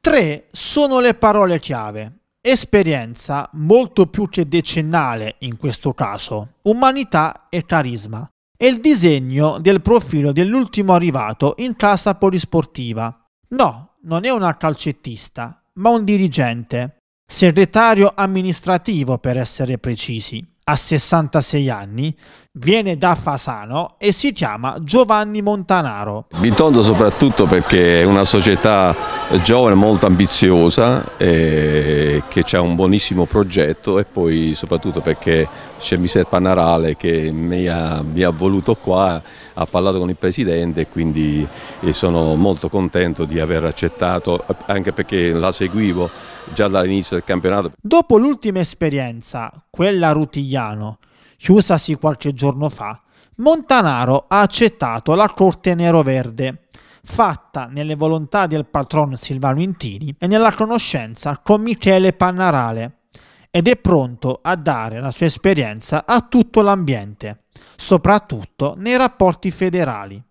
Tre sono le parole chiave. Esperienza, molto più che decennale in questo caso, umanità e carisma. E il disegno del profilo dell'ultimo arrivato in casa polisportiva. No, non è una calcettista, ma un dirigente. Segretario amministrativo per essere precisi ha 66 anni, viene da Fasano e si chiama Giovanni Montanaro. Bitondo soprattutto perché è una società giovane, molto ambiziosa, eh, che ha un buonissimo progetto e poi soprattutto perché c'è Mister Panarale che mi ha, mi ha, voluto qua, ha parlato con il Presidente e quindi eh, sono molto contento di aver accettato, anche perché la seguivo già dall'inizio del campionato. Dopo l'ultima esperienza, quella rutigliana, italiano, chiusasi qualche giorno fa, Montanaro ha accettato la corte nero-verde, fatta nelle volontà del patron Silvano Intini e nella conoscenza con Michele Pannarale, ed è pronto a dare la sua esperienza a tutto l'ambiente, soprattutto nei rapporti federali.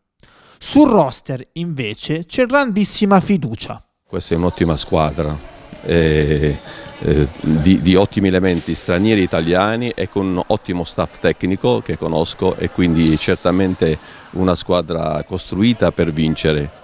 Sul roster invece c'è grandissima fiducia. Questa è un'ottima squadra, eh, eh, di, di, ottimi elementi stranieri e italiani e con un ottimo staff tecnico che conosco e quindi certamente una squadra costruita per vincere.